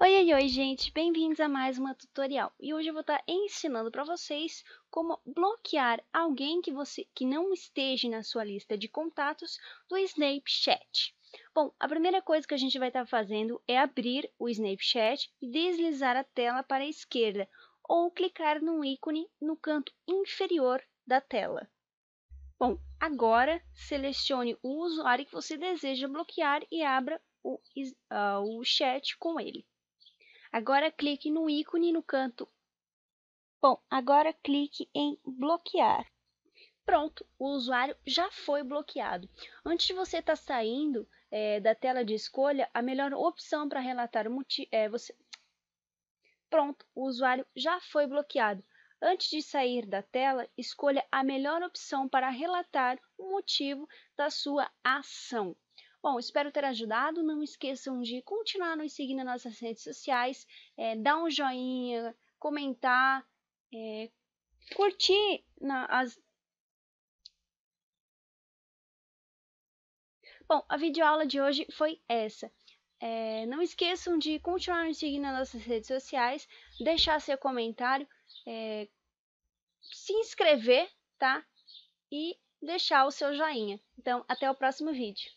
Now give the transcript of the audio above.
Oi, oi, oi, gente! Bem-vindos a mais uma tutorial. E hoje eu vou estar ensinando para vocês como bloquear alguém que você que não esteja na sua lista de contatos do Snapchat. Bom, a primeira coisa que a gente vai estar fazendo é abrir o Snapchat e deslizar a tela para a esquerda ou clicar no ícone no canto inferior da tela. Bom, agora selecione o usuário que você deseja bloquear e abra o, uh, o chat com ele. Agora clique no ícone no canto. Bom, agora clique em bloquear. Pronto, o usuário já foi bloqueado. Antes de você estar tá saindo é, da tela de escolha, a melhor opção para relatar o motivo é você. Pronto, o usuário já foi bloqueado. Antes de sair da tela, escolha a melhor opção para relatar o motivo da sua ação. Bom, espero ter ajudado. Não esqueçam de continuar nos seguindo nas nossas redes sociais, é, dar um joinha, comentar, é, curtir na, as. Bom, a videoaula de hoje foi essa. É, não esqueçam de continuar nos seguindo nas nossas redes sociais, deixar seu comentário, é, se inscrever, tá? E deixar o seu joinha. Então, até o próximo vídeo.